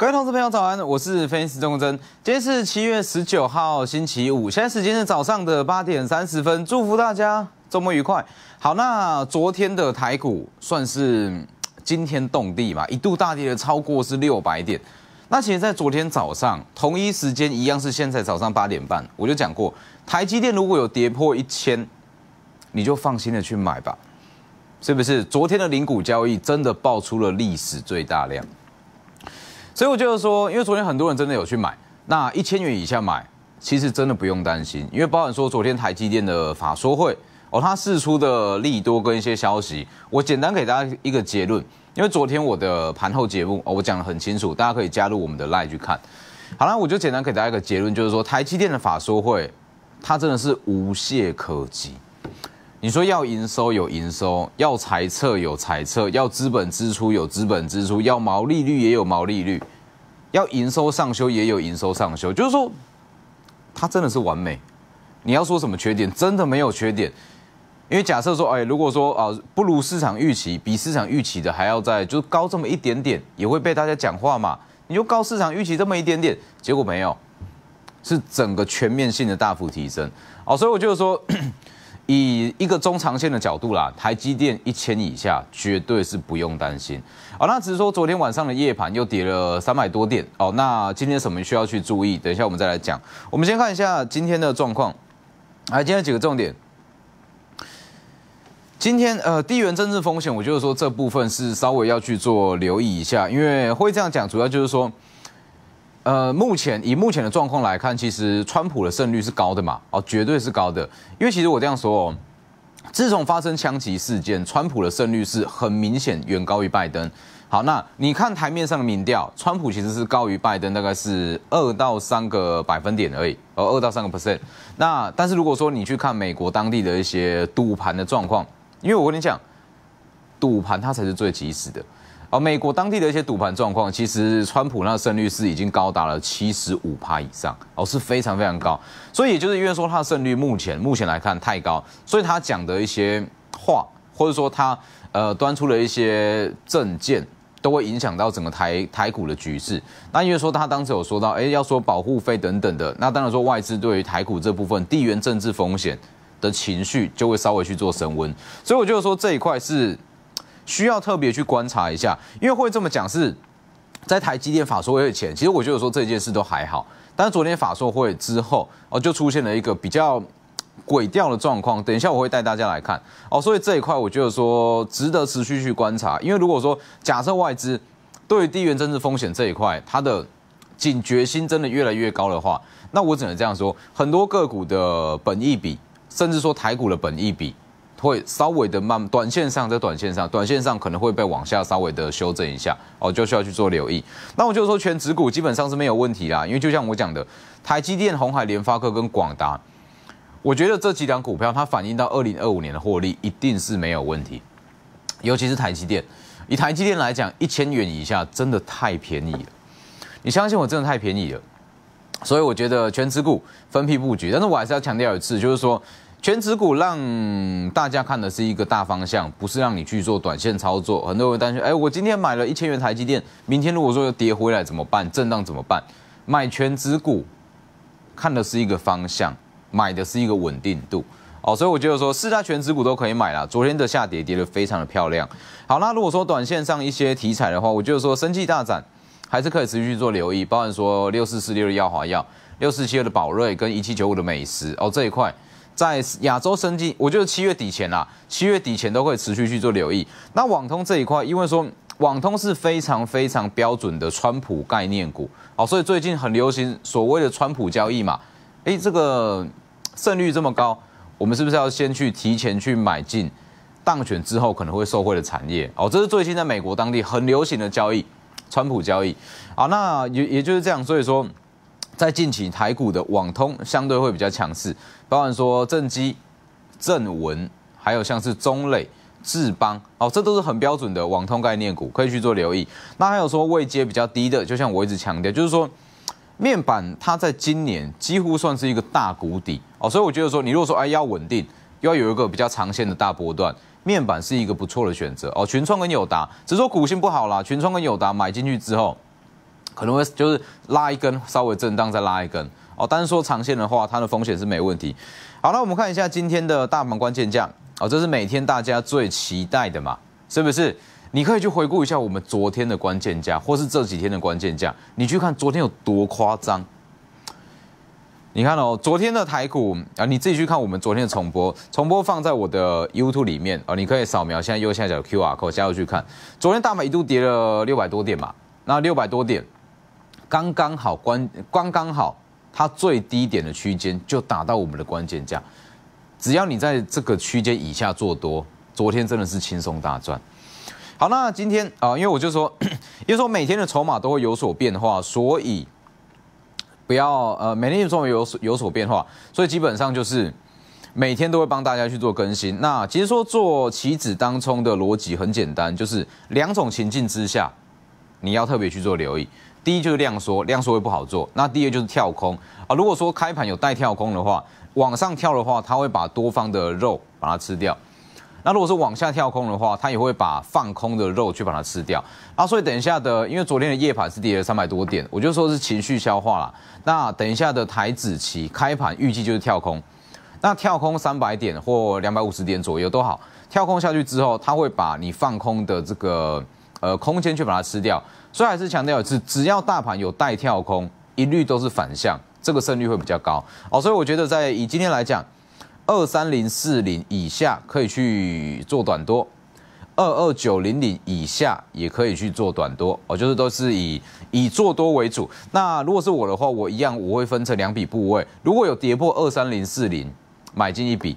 各位同资朋友早安，我是飞钟国珍。今天是七月十九号星期五，现在时间是早上的八点三十分，祝福大家周末愉快。好，那昨天的台股算是惊天动地嘛，一度大跌了超过是六百点。那其实，在昨天早上同一时间一样是现在早上八点半，我就讲过，台积电如果有跌破一千，你就放心的去买吧，是不是？昨天的零股交易真的爆出了历史最大量。所以我觉得说，因为昨天很多人真的有去买，那一千元以下买，其实真的不用担心。因为包含说昨天台积电的法说会，哦，他释出的利多跟一些消息，我简单给大家一个结论。因为昨天我的盘后节目，哦，我讲的很清楚，大家可以加入我们的 line 去看。好了，我就简单给大家一个结论，就是说台积电的法说会，它真的是无懈可击。你说要营收有营收，要财测有财测，要资本支出有资本支出，要毛利率也有毛利率，要营收上修也有营收上修，就是说，它真的是完美。你要说什么缺点，真的没有缺点。因为假设说，哎，如果说啊不如市场预期，比市场预期的还要再就高这么一点点，也会被大家讲话嘛。你就高市场预期这么一点点，结果没有，是整个全面性的大幅提升。好，所以我就说。以一个中长线的角度啦，台积电一千以下绝对是不用担心。哦，那只是说昨天晚上的夜盘又跌了三百多点哦，那今天什么需要去注意？等一下我们再来讲。我们先看一下今天的状况，来，今天几个重点。今天呃，地缘政治风险，我就是说这部分是稍微要去做留意一下，因为会这样讲，主要就是说。呃，目前以目前的状况来看，其实川普的胜率是高的嘛？哦，绝对是高的。因为其实我这样说哦，自从发生枪击事件，川普的胜率是很明显远高于拜登。好，那你看台面上的民调，川普其实是高于拜登，大概是二到三个百分点而已，哦，二到三个 percent。那但是如果说你去看美国当地的一些赌盘的状况，因为我跟你讲，赌盘它才是最及时的。哦，美国当地的一些赌盘状况，其实川普那胜率是已经高达了七十五趴以上，哦是非常非常高。所以，也就是因为说他的胜率目前目前来看太高，所以他讲的一些话，或者说他呃端出了一些政件。都会影响到整个台台股的局势。那因为说他当时有说到，哎，要说保护费等等的，那当然说外资对于台股这部分地缘政治风险的情绪，就会稍微去做升温。所以，我就说这一块是。需要特别去观察一下，因为会这么讲是在台积电法说会前，其实我觉得说这件事都还好，但是昨天法说会之后哦，就出现了一个比较鬼掉的状况。等一下我会带大家来看哦，所以这一块我觉得说值得持续去观察，因为如果说假设外资对地缘政治风险这一块它的警觉心真的越来越高的话，那我只能这样说，很多个股的本益比，甚至说台股的本益比。会稍微的慢，短线上在短线上，短线上可能会被往下稍微的修正一下哦，就需要去做留意。那我就说全指股基本上是没有问题啦，因为就像我讲的，台积电、红海、联发科跟广达，我觉得这几档股票它反映到二零二五年的获利一定是没有问题，尤其是台积电。以台积电来讲，一千元以下真的太便宜了，你相信我真的太便宜了。所以我觉得全指股分批布局，但是我还是要强调一次，就是说。全指股让大家看的是一个大方向，不是让你去做短线操作。很多人担心：哎，我今天买了一千元台积电，明天如果说跌回来怎么办？震荡怎么办？买全指股看的是一个方向，买的是一个稳定度。哦，所以我觉得说四大全指股都可以买了。昨天的下跌跌得非常的漂亮。好，那如果说短线上一些题材的话，我觉得说生气大涨还是可以持续做留意，包含说六四四六的药华药、六四七二的宝瑞跟一七九五的美食哦这一块。在亚洲升绩，我觉得七月底前啦，七月底前都会持续去做留意。那网通这一块，因为说网通是非常非常标准的川普概念股哦，所以最近很流行所谓的川普交易嘛。诶，这个胜率这么高，我们是不是要先去提前去买进，当选之后可能会受惠的产业哦？这是最近在美国当地很流行的交易，川普交易啊。那也也就是这样，所以说。在近期台股的网通相对会比较强势，包含说正基、正文，还有像是中磊、智邦哦，这都是很标准的网通概念股，可以去做留意。那还有说位阶比较低的，就像我一直强调，就是说面板它在今年几乎算是一个大谷底哦，所以我觉得说你如果说哎要稳定，又要有一个比较长线的大波段，面板是一个不错的选择哦。群创跟友达，只说股性不好啦，群创跟友达买进去之后。可能会就是拉一根，稍微震荡再拉一根哦。但是说长线的话，它的风险是没问题。好了，我们看一下今天的大盘关键价哦，这是每天大家最期待的嘛，是不是？你可以去回顾一下我们昨天的关键价，或是这几天的关键价，你去看昨天有多夸张。你看哦，昨天的台股啊，你自己去看我们昨天的重播，重播放在我的 YouTube 里面啊，你可以扫描现在右下角的 QR code 加入去看。昨天大盘一度跌了六百多点嘛，那六百多点。刚刚好关，刚刚好，它最低点的区间就打到我们的关键价。只要你在这个区间以下做多，昨天真的是轻松大赚。好，那今天啊，因为我就说，因为说每天的筹码都会有所变化，所以不要呃，每天的筹码有所有所变化，所以基本上就是每天都会帮大家去做更新。那其实说做棋子当中的逻辑很简单，就是两种情境之下，你要特别去做留意。第一就是量缩，量缩会不好做。那第二就是跳空啊。如果说开盘有带跳空的话，往上跳的话，它会把多方的肉把它吃掉。那如果是往下跳空的话，它也会把放空的肉去把它吃掉。啊，所以等一下的，因为昨天的夜盘是跌了三百多点，我就说是情绪消化了。那等一下的台子期开盘预计就是跳空，那跳空三百点或两百五十点左右都好。跳空下去之后，它会把你放空的这个呃空间去把它吃掉。所以还是强调一次，只要大盘有带跳空，一律都是反向，这个胜率会比较高哦。所以我觉得，在以今天来讲，二三零四零以下可以去做短多，二二九零零以下也可以去做短多哦，就是都是以以做多为主。那如果是我的话，我一样我会分成两笔部位，如果有跌破二三零四零，买进一笔。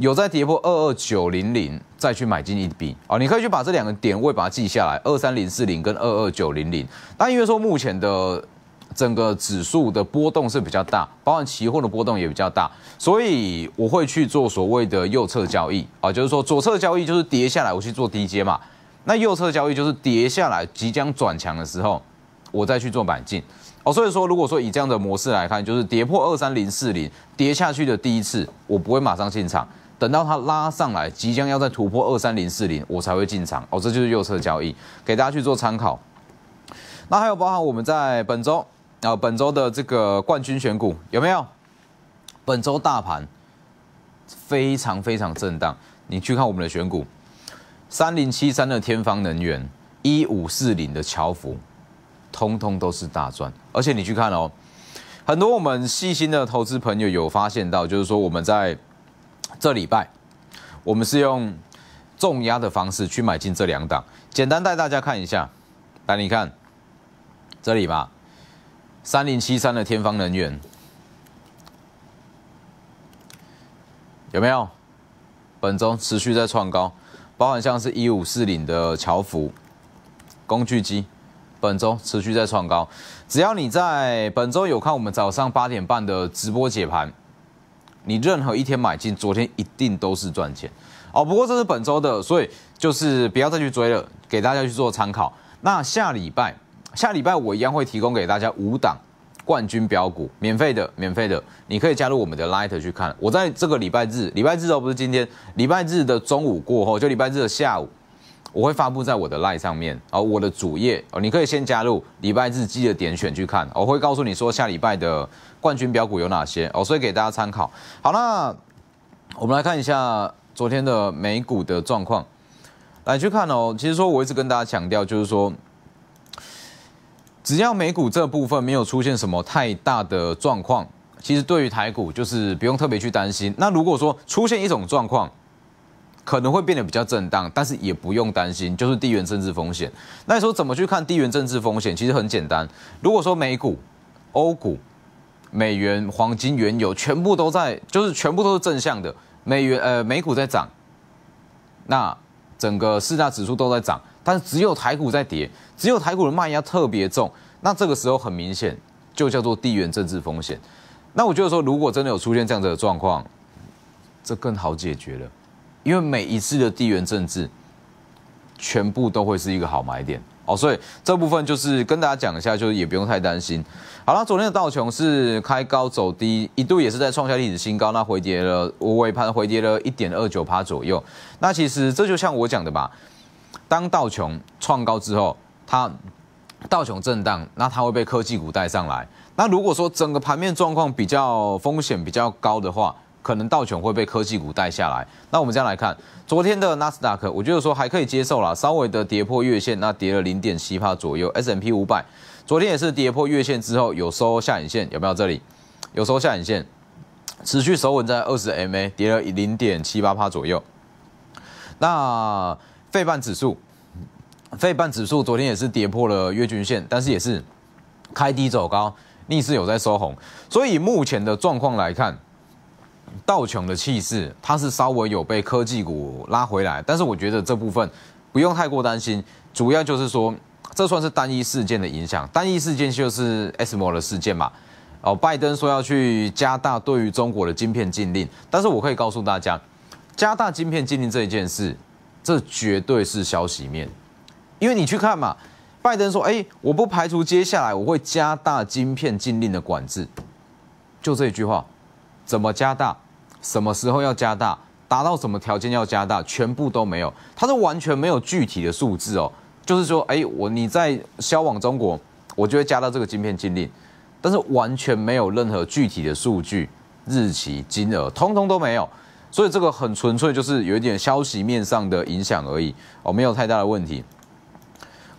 有在跌破二二九零零再去买进一笔啊，你可以去把这两个点位把它记下来，二三零四零跟二二九零零。那因为说目前的整个指数的波动是比较大，包含期货的波动也比较大，所以我会去做所谓的右侧交易啊，就是说左侧交易就是跌下来我去做低接嘛，那右侧交易就是跌下来即将转强的时候我再去做买进。哦，所以说如果说以这样的模式来看，就是跌破二三零四零跌下去的第一次，我不会马上进场。等到它拉上来，即将要再突破二三零四零，我才会进场哦。这就是右侧交易，给大家去做参考。那还有包含我们在本周啊，本周的这个冠军选股有没有？本周大盘非常非常震荡，你去看我们的选股，三零七三的天方能源，一五四零的乔福，通通都是大赚。而且你去看哦，很多我们细心的投资朋友有发现到，就是说我们在。这礼拜，我们是用重压的方式去买进这两档，简单带大家看一下。来，你看这里吧，三零七三的天方能源有没有？本周持续在创高，包含像是一五四零的乔福工具机，本周持续在创高。只要你在本周有看我们早上八点半的直播解盘。你任何一天买进，昨天一定都是赚钱哦。不过这是本周的，所以就是不要再去追了，给大家去做参考。那下礼拜，下礼拜我一样会提供给大家五档冠军标股，免费的，免费的，你可以加入我们的 l i g h t 去看。我在这个礼拜日，礼拜日哦，不是今天，礼拜日的中午过后，就礼拜日的下午，我会发布在我的 Lite 上面，而我的主页，哦，你可以先加入礼拜日记得点选去看，我会告诉你说下礼拜的。冠军标股有哪些哦？所以给大家参考。好，那我们来看一下昨天的美股的状况。来去看哦。其实说我一直跟大家强调，就是说，只要美股这部分没有出现什么太大的状况，其实对于台股就是不用特别去担心。那如果说出现一种状况，可能会变得比较震荡，但是也不用担心，就是地缘政治风险。那说怎么去看地缘政治风险？其实很简单，如果说美股、欧股。美元、黄金、原油全部都在，就是全部都是正向的。美元呃，美股在涨，那整个四大指数都在涨，但是只有台股在跌，只有台股的卖压特别重。那这个时候很明显，就叫做地缘政治风险。那我觉得说，如果真的有出现这样子的状况，这更好解决了，因为每一次的地缘政治，全部都会是一个好买点。哦，所以这部分就是跟大家讲一下，就是也不用太担心。好了，昨天的道琼是开高走低，一度也是在创下历史新高，那回跌了，尾盘回跌了一点二九趴左右。那其实这就像我讲的吧，当道琼创高之后，它道琼震荡，那它会被科技股带上来。那如果说整个盘面状况比较风险比较高的话，可能道琼会被科技股带下来。那我们这样来看，昨天的纳斯达克，我觉得说还可以接受啦，稍微的跌破月线，那跌了零点七帕左右。S M P 五百，昨天也是跌破月线之后有收下影线，有没有？这里有收下影线，持续守稳在二十 MA，跌了零点七八帕左右。那费半指数，费半指数昨天也是跌破了月均线，但是也是开低走高，逆势有在收红。所以目前的状况来看。道琼的气势，它是稍微有被科技股拉回来，但是我觉得这部分不用太过担心。主要就是说，这算是单一事件的影响。单一事件就是 SMO 的事件嘛？哦，拜登说要去加大对于中国的晶片禁令，但是我可以告诉大家，加大晶片禁令这一件事，这绝对是消息面，因为你去看嘛，拜登说，哎，我不排除接下来我会加大晶片禁令的管制，就这一句话，怎么加大？什么时候要加大？达到什么条件要加大？全部都没有，它是完全没有具体的数字哦。就是说，哎，我你在销往中国，我就会加到这个晶片禁令，但是完全没有任何具体的数据、日期、金额，通通都没有。所以这个很纯粹就是有一点消息面上的影响而已哦，没有太大的问题。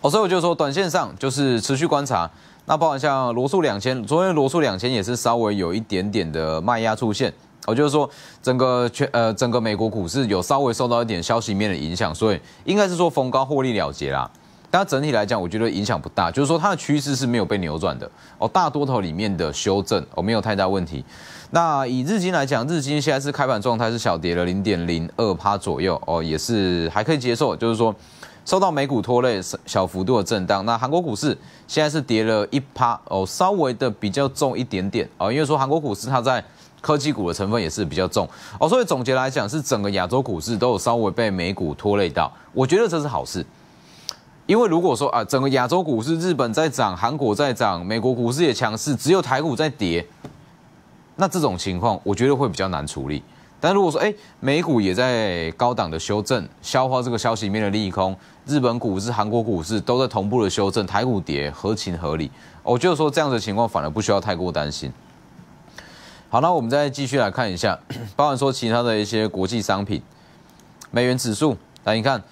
哦，所以我就说，短线上就是持续观察。那包含像罗素两千，昨天罗素两千也是稍微有一点点的卖压出现。哦，就是说，整个全呃整个美国股市有稍微受到一点消息面的影响，所以应该是说逢高获利了结啦。但整体来讲，我觉得影响不大，就是说它的趋势是没有被扭转的。哦，大多头里面的修正哦，没有太大问题。那以日经来讲，日经现在是开盘状态是小跌了零点零二趴左右哦，也是还可以接受。就是说受到美股拖累，小幅度的震荡。那韩国股市现在是跌了一趴哦，稍微的比较重一点点哦，因为说韩国股市它在。科技股的成分也是比较重哦，所以总结来讲，是整个亚洲股市都有稍微被美股拖累到。我觉得这是好事，因为如果说啊，整个亚洲股市日本在涨，韩国在涨，美国股市也强势，只有台股在跌，那这种情况我觉得会比较难处理。但如果说哎，美股也在高档的修正消化这个消息里面的利空，日本股市、韩国股市都在同步的修正，台股跌，合情合理。我觉得说这样的情况反而不需要太过担心。好，那我们再继续来看一下，包含说其他的一些国际商品，美元指数，来你看，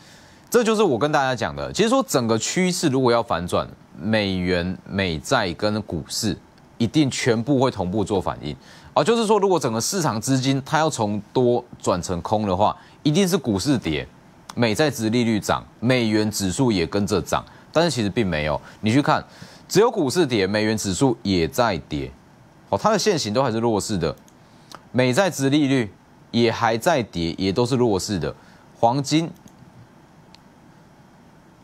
这就是我跟大家讲的。其实说整个趋势如果要反转，美元、美债跟股市一定全部会同步做反应啊。就是说，如果整个市场资金它要从多转成空的话，一定是股市跌，美债值利率涨，美元指数也跟着涨。但是其实并没有，你去看，只有股市跌，美元指数也在跌。哦，它的现行都还是弱势的，美债值利率也还在跌，也都是弱势的。黄金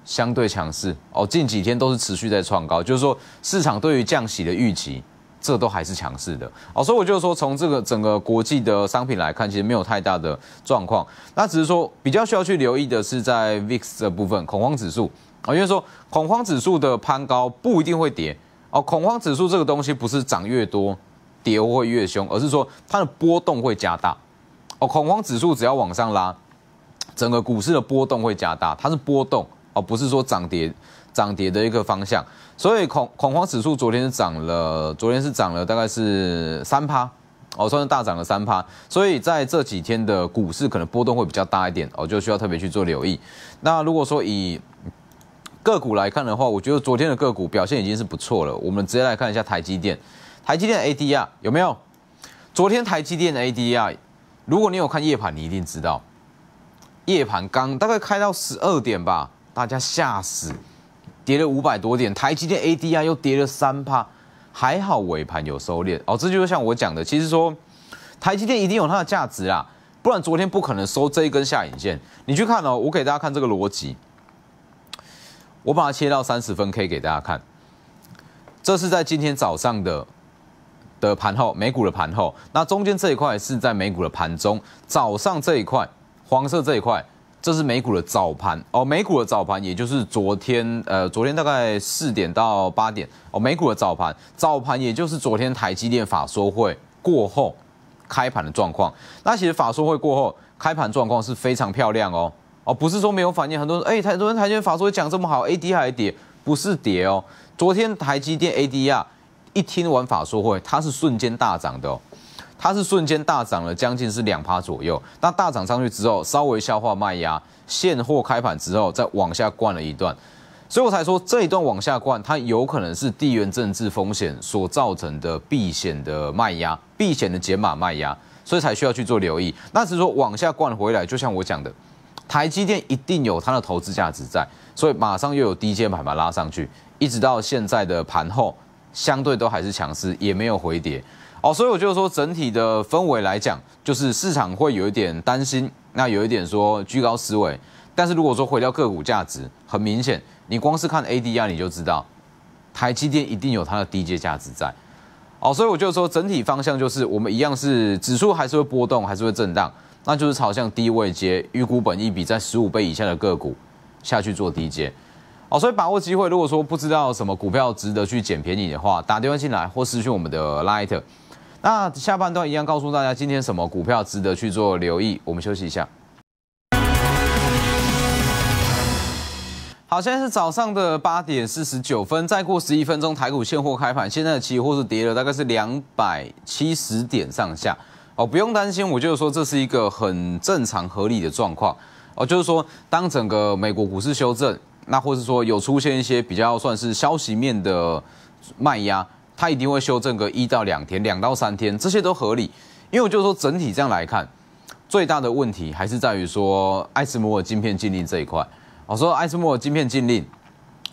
相对强势，哦，近几天都是持续在创高，就是说市场对于降息的预期，这都还是强势的。哦，所以我就说，从这个整个国际的商品来看，其实没有太大的状况，那只是说比较需要去留意的是在 VIX 的部分，恐慌指数。啊，因为说恐慌指数的攀高不一定会跌。哦，恐慌指数这个东西不是涨越多，跌会越凶，而是说它的波动会加大。哦，恐慌指数只要往上拉，整个股市的波动会加大。它是波动哦，不是说涨跌涨跌的一个方向。所以恐恐慌指数昨天是涨了，昨天是涨了大概是三趴，哦，算是大涨了三趴。所以在这几天的股市可能波动会比较大一点哦，就需要特别去做留意。那如果说以个股来看的话，我觉得昨天的个股表现已经是不错了。我们直接来看一下台积电，台积电 ADR 有没有？昨天台积电 ADR，如果你有看夜盘，你一定知道，夜盘刚大概开到十二点吧，大家吓死，跌了五百多点，台积电 ADR 又跌了三趴，还好尾盘有收敛哦。这就是像我讲的，其实说台积电一定有它的价值啦，不然昨天不可能收这一根下影线。你去看哦，我给大家看这个逻辑。我把它切到三十分 K 给大家看，这是在今天早上的的盘后，美股的盘后。那中间这一块是在美股的盘中，早上这一块，黄色这一块，这是美股的早盘哦。美股的早盘，也就是昨天，呃，昨天大概四点到八点哦。美股的早盘，早盘也就是昨天台积电法说会过后开盘的状况。那其实法说会过后开盘状况是非常漂亮哦。哦，不是说没有反应，很多人哎，台，昨天台积电法说讲这么好，A D 还跌，不是跌哦。昨天台积电 A D r 一听完法说会，它是瞬间大涨的，哦，它是瞬间大涨了将近是两趴左右。那大涨上去之后，稍微消化卖压，现货开盘之后再往下灌了一段，所以我才说这一段往下灌，它有可能是地缘政治风险所造成的避险的卖压，避险的减码卖压，所以才需要去做留意。那只是说往下灌回来，就像我讲的。台积电一定有它的投资价值在，所以马上又有低阶盘它拉上去，一直到现在的盘后，相对都还是强势，也没有回跌。哦，所以我就说整体的氛围来讲，就是市场会有一点担心，那有一点说居高思维。但是如果说回到个股价值，很明显，你光是看 A D R 你就知道，台积电一定有它的低阶价值在。哦，所以我就说整体方向就是，我们一样是指数还是会波动，还是会震荡。那就是朝向低位接，预估本益比在十五倍以下的个股下去做低接。好，所以把握机会，如果说不知道什么股票值得去捡便宜的话，打电话进来或私讯我们的 Light。那下半段一样告诉大家今天什么股票值得去做留意。我们休息一下。好，现在是早上的八点四十九分，再过十一分钟台股现货开盘，现在的期货是跌了，大概是两百七十点上下。哦，不用担心，我就是说这是一个很正常合理的状况。哦，就是说当整个美国股市修正，那或是说有出现一些比较算是消息面的卖压，它一定会修正个一到两天、两到三天，这些都合理。因为我就是说整体这样来看，最大的问题还是在于说艾斯摩尔晶片禁令这一块。我说艾斯摩尔晶片禁令，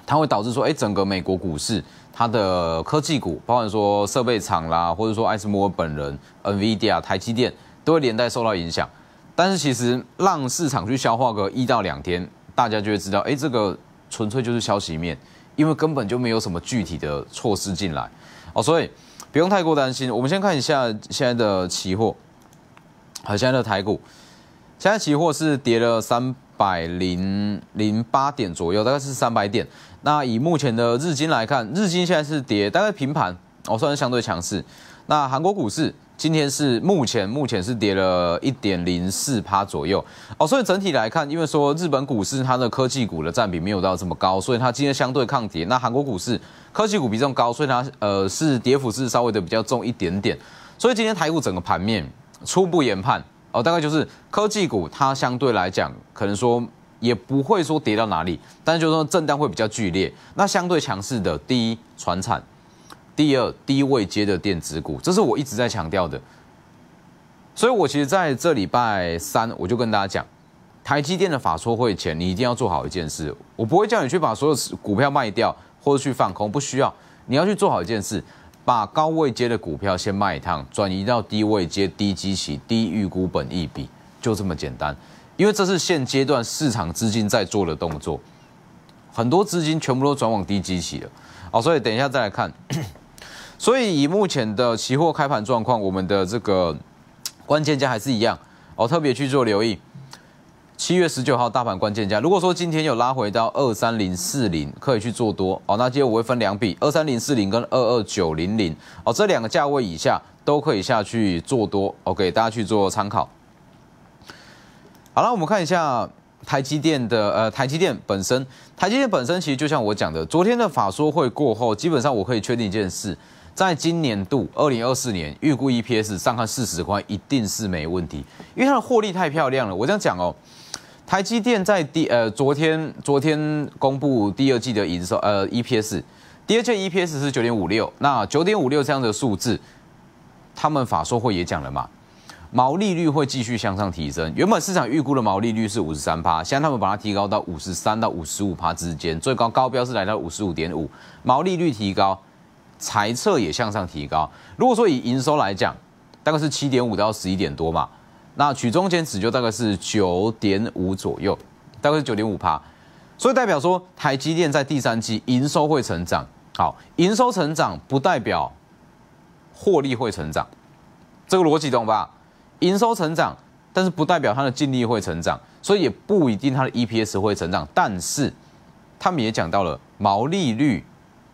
它会导致说哎整个美国股市。它的科技股，包含说设备厂啦，或者说艾斯摩尔本人、NVIDIA、台积电都会连带受到影响。但是其实让市场去消化个一到两天，大家就会知道，哎，这个纯粹就是消息面，因为根本就没有什么具体的措施进来。哦，所以不用太过担心。我们先看一下现在的期货，好，现在的台股，现在期货是跌了三。百零零八点左右，大概是三百点。那以目前的日经来看，日经现在是跌，大概平盘。哦，算是相对强势。那韩国股市今天是目前目前是跌了一点零四趴左右。哦，所以整体来看，因为说日本股市它的科技股的占比没有到这么高，所以它今天相对抗跌。那韩国股市科技股比重高，所以它呃是跌幅是稍微的比较重一点点。所以今天台股整个盘面初步研判。哦，大概就是科技股，它相对来讲，可能说也不会说跌到哪里，但是就说震荡会比较剧烈。那相对强势的，第一，船产；第二，低位接的电子股，这是我一直在强调的。所以我其实在这礼拜三，我就跟大家讲，台积电的法说会前，你一定要做好一件事。我不会叫你去把所有股票卖掉或者去放空，不需要。你要去做好一件事。把高位接的股票先卖一趟，转移到低位接低基期、低预估本一笔，就这么简单。因为这是现阶段市场资金在做的动作，很多资金全部都转往低基期了。好，所以等一下再来看。所以以目前的期货开盘状况，我们的这个关键价还是一样。哦，特别去做留意。七月十九号大盘关键价，如果说今天有拉回到二三零四零，可以去做多哦。那今天我会分两笔，二三零四零跟二二九零零哦，这两个价位以下都可以下去做多。OK，大家去做参考。好了，我们看一下台积电的呃，台积电本身，台积电本身其实就像我讲的，昨天的法说会过后，基本上我可以确定一件事，在今年度二零二四年预估 EPS 上看四十块一定是没问题，因为它的获利太漂亮了。我这样讲哦。台积电在第呃昨天昨天公布第二季的营收呃 EPS，第二季 EPS 是九点五六，那九点五六这样的数字，他们法说会也讲了嘛，毛利率会继续向上提升，原本市场预估的毛利率是五十三趴，现在他们把它提高到五十三到五十五趴之间，最高高标是来到五十五点五，毛利率提高，财测也向上提高，如果说以营收来讲，大概是七点五到十一点多嘛。那取中间值就大概是九点五左右，大概是九点五趴，所以代表说台积电在第三季营收会成长。好，营收成长不代表获利会成长，这个逻辑懂吧？营收成长，但是不代表它的净利会成长，所以也不一定它的 EPS 会成长。但是他们也讲到了毛利率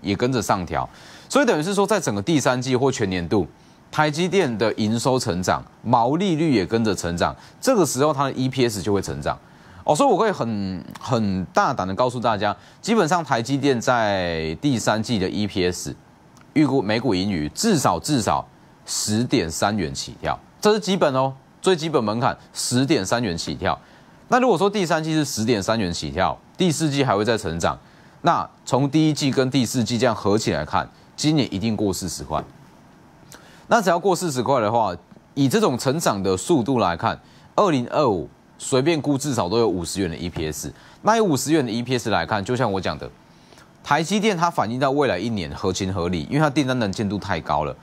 也跟着上调，所以等于是说在整个第三季或全年度。台积电的营收成长，毛利率也跟着成长，这个时候它的 EPS 就会成长。哦，所以我会很很大胆的告诉大家，基本上台积电在第三季的 EPS 预估每股盈余至少至少十点三元起跳，这是基本哦，最基本门槛十点三元起跳。那如果说第三季是十点三元起跳，第四季还会再成长，那从第一季跟第四季这样合起来看，今年一定过四十块。那只要过四十块的话，以这种成长的速度来看，二零二五随便估至少都有五十元的 EPS。那以五十元的 EPS 来看，就像我讲的，台积电它反映到未来一年合情合理，因为它订单能见度太高了。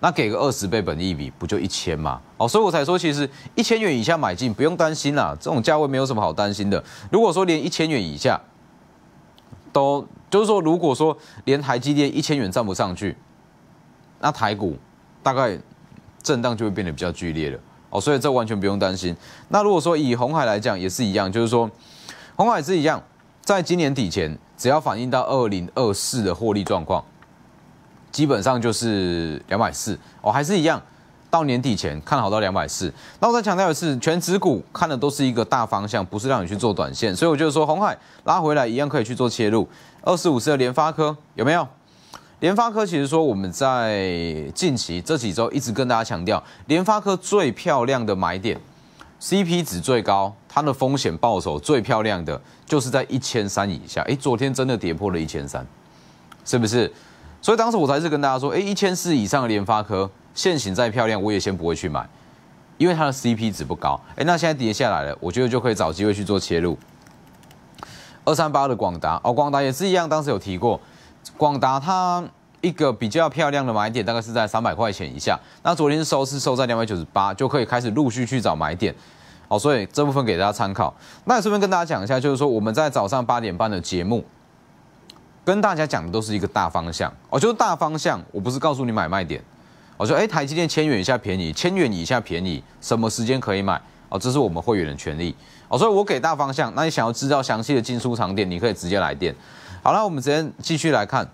那给个二十倍本盈比，不就一千嘛？哦，所以我才说其实一千元以下买进不用担心啦，这种价位没有什么好担心的。如果说连一千元以下都，就是说如果说连台积电一千元站不上去，那台股。大概震荡就会变得比较剧烈了哦，所以这完全不用担心。那如果说以红海来讲也是一样，就是说红海是一样，在今年底前只要反映到二零二四的获利状况，基本上就是两百四哦，还是一样，到年底前看好到两百四。那我再强调的是，全指股看的都是一个大方向，不是让你去做短线。所以我就说红海拉回来一样可以去做切入，二十五的联发科有没有？联发科其实说，我们在近期这几周一直跟大家强调，联发科最漂亮的买点，CP 值最高，它的风险报酬最漂亮的就是在一千三以下。哎，昨天真的跌破了一千三，是不是？所以当时我才是跟大家说，哎，一千四以上的联发科，现行再漂亮，我也先不会去买，因为它的 CP 值不高。哎，那现在跌下来了，我觉得就可以找机会去做切入。二三八的广达，哦，广达也是一样，当时有提过。广达它一个比较漂亮的买点，大概是在三百块钱以下。那昨天收是收在两百九十八，就可以开始陆续去找买点。好，所以这部分给大家参考。那顺便跟大家讲一下，就是说我们在早上八点半的节目，跟大家讲的都是一个大方向。哦，就是大方向，我不是告诉你买卖点。我说，哎，台积电千元以下便宜，千元以下便宜，什么时间可以买？哦，这是我们会员的权利。哦，所以我给大方向。那你想要知道详细的进出场点，你可以直接来电。好了，我们直接继续来看。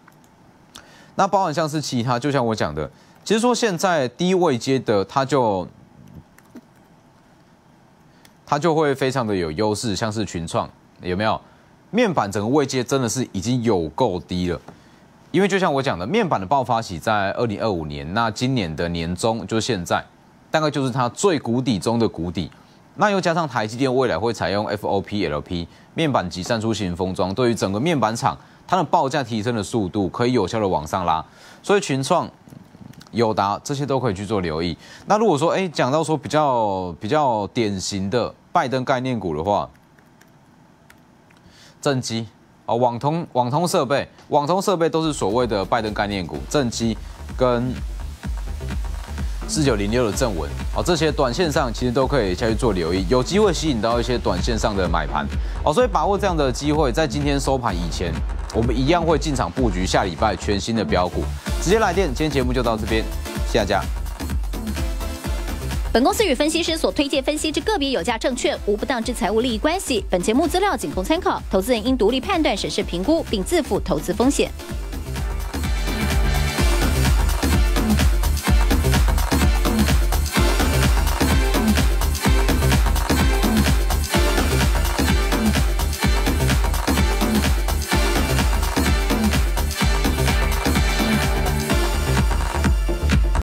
那包含像是其他，就像我讲的，其实说现在低位接的，它就它就会非常的有优势，像是群创有没有？面板整个位阶真的是已经有够低了，因为就像我讲的，面板的爆发期在二零二五年，那今年的年中就现在，大概就是它最谷底中的谷底。那又加上台积电未来会采用 F O P L P 面板及散出型封装，对于整个面板厂，它的报价提升的速度可以有效的往上拉，所以群创、友达这些都可以去做留意。那如果说，哎，讲到说比较比较典型的拜登概念股的话，正积啊，网通、网通设备、网通设备都是所谓的拜登概念股，正积跟。四九零六的正文，好，这些短线上其实都可以下去做留意，有机会吸引到一些短线上的买盘，好，所以把握这样的机会，在今天收盘以前，我们一样会进场布局下礼拜全新的标股，直接来电。今天节目就到这边，谢谢大家。本公司与分析师所推荐分析之个别有价证券无不当之财务利益关系，本节目资料仅供参考，投资人应独立判断、审视、评估，并自负投资风险。